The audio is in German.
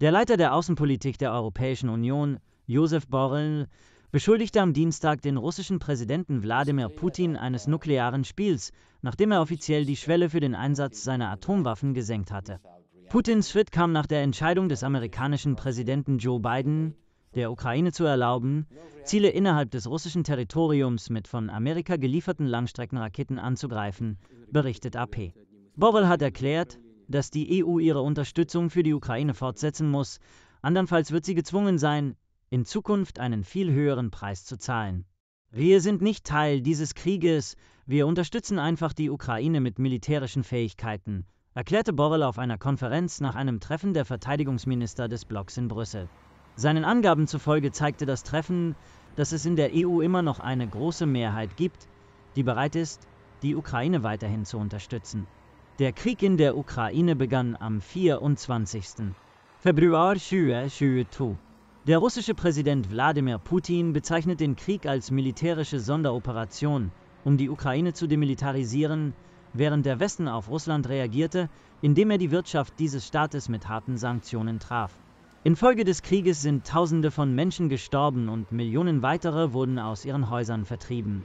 Der Leiter der Außenpolitik der Europäischen Union, Josef Borrell, beschuldigte am Dienstag den russischen Präsidenten Wladimir Putin eines nuklearen Spiels, nachdem er offiziell die Schwelle für den Einsatz seiner Atomwaffen gesenkt hatte. Putins Schritt kam nach der Entscheidung des amerikanischen Präsidenten Joe Biden, der Ukraine zu erlauben, Ziele innerhalb des russischen Territoriums mit von Amerika gelieferten Langstreckenraketen anzugreifen, berichtet AP. Borrell hat erklärt, dass die EU ihre Unterstützung für die Ukraine fortsetzen muss, andernfalls wird sie gezwungen sein, in Zukunft einen viel höheren Preis zu zahlen. Wir sind nicht Teil dieses Krieges, wir unterstützen einfach die Ukraine mit militärischen Fähigkeiten, erklärte Borrell auf einer Konferenz nach einem Treffen der Verteidigungsminister des Blocks in Brüssel. Seinen Angaben zufolge zeigte das Treffen, dass es in der EU immer noch eine große Mehrheit gibt, die bereit ist, die Ukraine weiterhin zu unterstützen. Der Krieg in der Ukraine begann am 24. Februar 2022. Der russische Präsident Wladimir Putin bezeichnet den Krieg als militärische Sonderoperation, um die Ukraine zu demilitarisieren, während der Westen auf Russland reagierte, indem er die Wirtschaft dieses Staates mit harten Sanktionen traf. Infolge des Krieges sind Tausende von Menschen gestorben und Millionen weitere wurden aus ihren Häusern vertrieben.